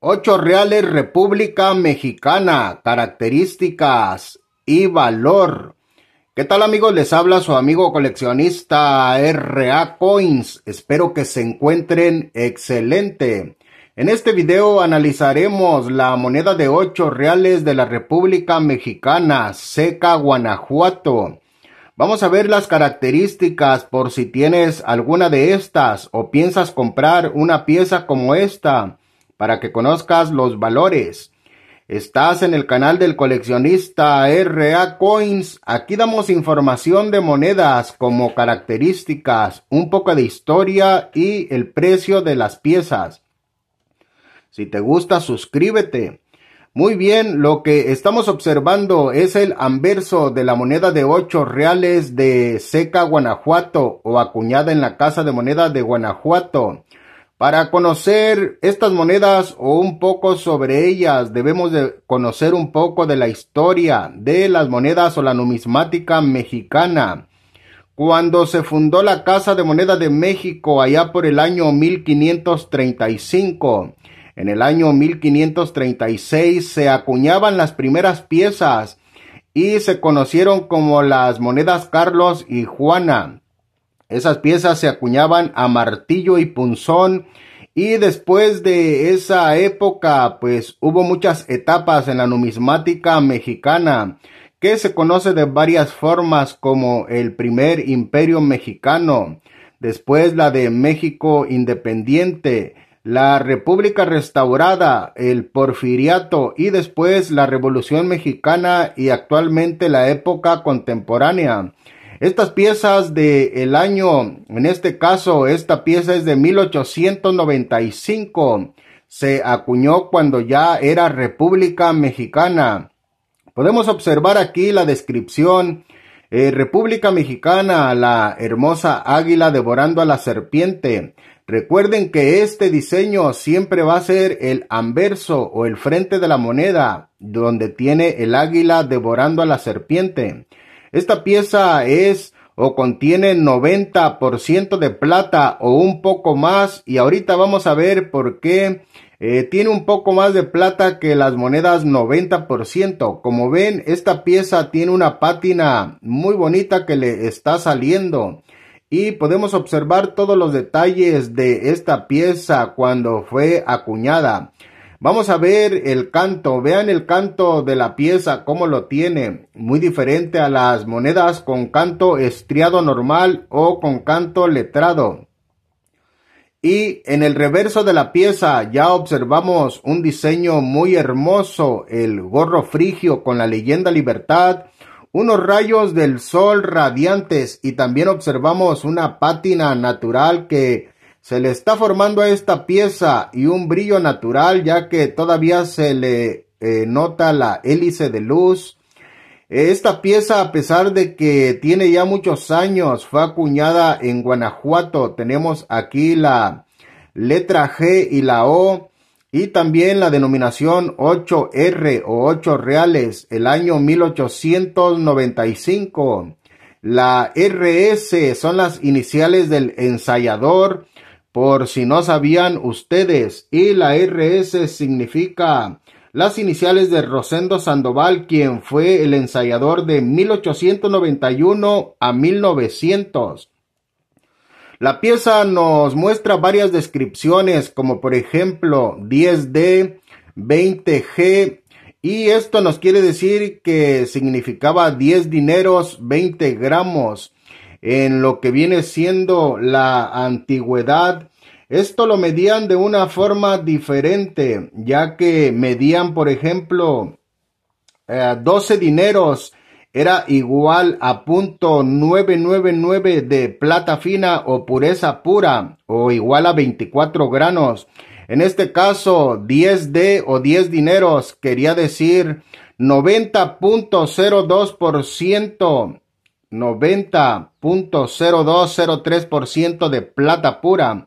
8 reales República Mexicana. Características y valor. ¿Qué tal amigos? Les habla su amigo coleccionista RA Coins. Espero que se encuentren excelente. En este video analizaremos la moneda de 8 reales de la República Mexicana, Seca Guanajuato. Vamos a ver las características por si tienes alguna de estas o piensas comprar una pieza como esta para que conozcas los valores. Estás en el canal del coleccionista RA Coins. Aquí damos información de monedas como características, un poco de historia y el precio de las piezas. Si te gusta, suscríbete. Muy bien, lo que estamos observando es el anverso de la moneda de 8 reales de Seca, Guanajuato, o acuñada en la Casa de Moneda de Guanajuato. Para conocer estas monedas o un poco sobre ellas, debemos de conocer un poco de la historia de las monedas o la numismática mexicana. Cuando se fundó la Casa de Moneda de México allá por el año 1535, en el año 1536 se acuñaban las primeras piezas y se conocieron como las monedas Carlos y Juana. Esas piezas se acuñaban a martillo y punzón y después de esa época pues hubo muchas etapas en la numismática mexicana que se conoce de varias formas como el primer imperio mexicano, después la de México independiente, la República Restaurada, el Porfiriato y después la Revolución Mexicana y actualmente la época contemporánea. Estas piezas del año, en este caso, esta pieza es de 1895. Se acuñó cuando ya era República Mexicana. Podemos observar aquí la descripción. Eh, República Mexicana, la hermosa águila devorando a la serpiente. Recuerden que este diseño siempre va a ser el anverso o el frente de la moneda, donde tiene el águila devorando a la serpiente. Esta pieza es o contiene 90% de plata o un poco más y ahorita vamos a ver por qué eh, tiene un poco más de plata que las monedas 90%. Como ven, esta pieza tiene una pátina muy bonita que le está saliendo. Y podemos observar todos los detalles de esta pieza cuando fue acuñada. Vamos a ver el canto, vean el canto de la pieza, cómo lo tiene, muy diferente a las monedas con canto estriado normal o con canto letrado. Y en el reverso de la pieza ya observamos un diseño muy hermoso, el gorro frigio con la leyenda libertad, unos rayos del sol radiantes y también observamos una pátina natural que se le está formando a esta pieza y un brillo natural ya que todavía se le eh, nota la hélice de luz. Eh, esta pieza, a pesar de que tiene ya muchos años, fue acuñada en Guanajuato. Tenemos aquí la letra G y la O y también la denominación 8R o 8 reales, el año 1895. La RS son las iniciales del ensayador, por si no sabían ustedes, y la RS significa las iniciales de Rosendo Sandoval, quien fue el ensayador de 1891 a 1900. La pieza nos muestra varias descripciones, como por ejemplo 10D, 20G, y esto nos quiere decir que significaba 10 dineros, 20 gramos en lo que viene siendo la antigüedad. Esto lo medían de una forma diferente, ya que medían, por ejemplo, eh, doce 12 dineros era igual a punto 999 de plata fina o pureza pura o igual a 24 granos. En este caso, 10 de o 10 dineros quería decir 90.02% 90.0203% de plata pura.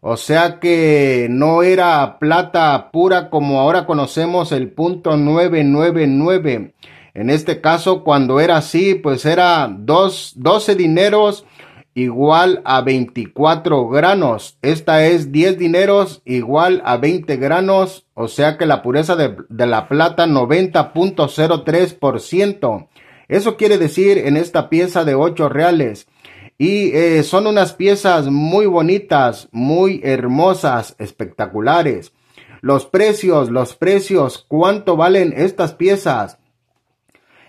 O sea que no era plata pura como ahora conocemos el punto 999. En este caso, cuando era así, pues era dos, 12 dineros igual a 24 granos. Esta es 10 dineros igual a 20 granos. O sea que la pureza de, de la plata 90.03%. Eso quiere decir en esta pieza de 8 reales. Y eh, son unas piezas muy bonitas, muy hermosas, espectaculares. Los precios, los precios, ¿cuánto valen estas piezas?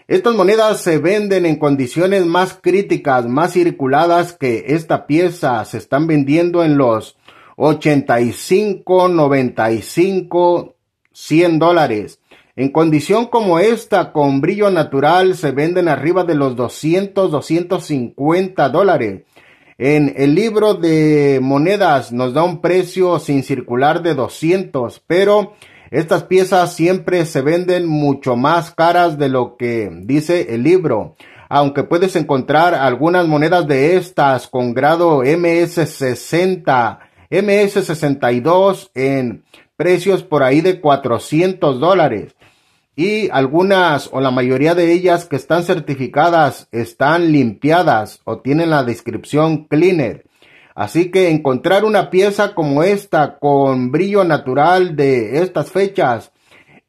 Estas monedas se venden en condiciones más críticas, más circuladas que esta pieza. Se están vendiendo en los 85, 95, 100 dólares. En condición como esta, con brillo natural, se venden arriba de los 200, 250 dólares. En el libro de monedas nos da un precio sin circular de 200, pero estas piezas siempre se venden mucho más caras de lo que dice el libro. Aunque puedes encontrar algunas monedas de estas con grado MS60, MS62 en precios por ahí de 400 dólares y algunas o la mayoría de ellas que están certificadas están limpiadas o tienen la descripción cleaner. Así que encontrar una pieza como esta con brillo natural de estas fechas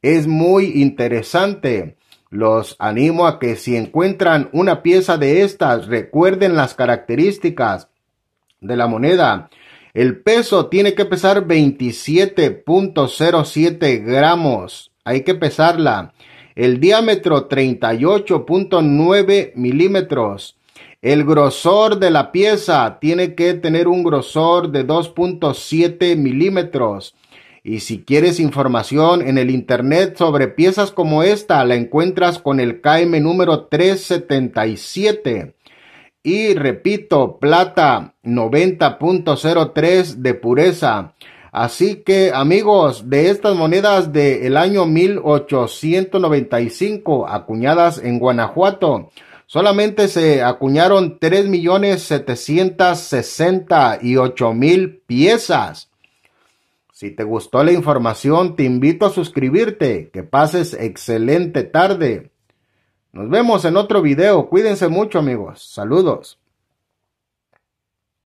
es muy interesante. Los animo a que si encuentran una pieza de estas, recuerden las características de la moneda. El peso tiene que pesar 27.07 gramos. Hay que pesarla. El diámetro 38.9 milímetros. El grosor de la pieza tiene que tener un grosor de 2.7 milímetros. Y si quieres información en el internet sobre piezas como esta, la encuentras con el KM número 377. Y repito, plata 90.03 de pureza. Así que amigos, de estas monedas del año 1895 acuñadas en Guanajuato, solamente se acuñaron 3.768.000 piezas. Si te gustó la información, te invito a suscribirte. Que pases excelente tarde. Nos vemos en otro video. Cuídense mucho amigos. Saludos.